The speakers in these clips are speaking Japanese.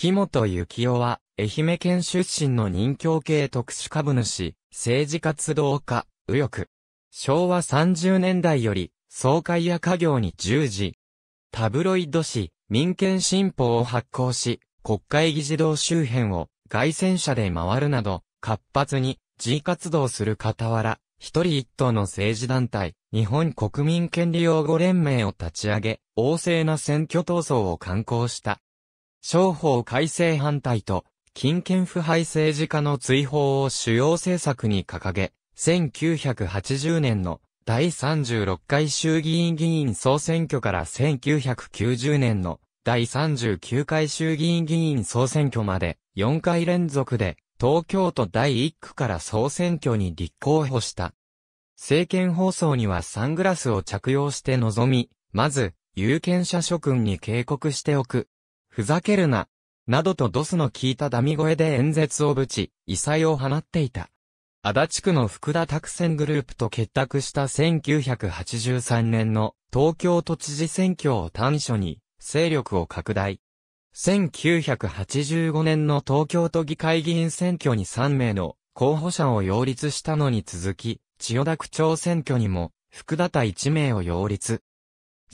木本幸雄は、愛媛県出身の任教系特殊株主、政治活動家、右翼。昭和30年代より、総会や家業に従事。タブロイド紙、民権新報を発行し、国会議事堂周辺を、外戦車で回るなど、活発に、G 活動する傍ら、一人一党の政治団体、日本国民権利擁護連盟を立ち上げ、旺盛な選挙闘争を刊行した。商法改正反対と、金権腐敗政治家の追放を主要政策に掲げ、1980年の第36回衆議院議員総選挙から1990年の第39回衆議院議員総選挙まで4回連続で東京都第1区から総選挙に立候補した。政権放送にはサングラスを着用して臨み、まず、有権者諸君に警告しておく。ふざけるな、などとドスの効いたダミ声で演説をぶち、異彩を放っていた。足立区の福田拓選グループと結託した1983年の東京都知事選挙を短所に勢力を拡大。1985年の東京都議会議員選挙に3名の候補者を擁立したのに続き、千代田区長選挙にも福田田1名を擁立。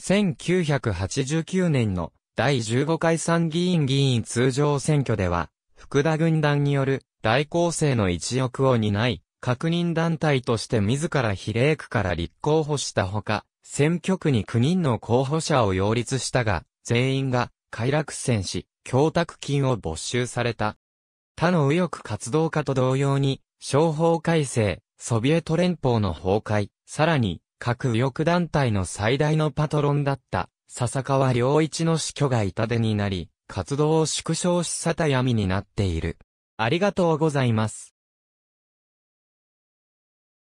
1989年の第15回参議院議員通常選挙では、福田軍団による大構成の一翼を担い、確認団体として自ら比例区から立候補したほか、選挙区に9人の候補者を擁立したが、全員が快楽戦し、供託金を没収された。他の右翼活動家と同様に、商法改正、ソビエト連邦の崩壊、さらに、各右翼団体の最大のパトロンだった、笹川良一の死去が痛手になり、活動を縮小しさた闇になっている。ありがとうございます。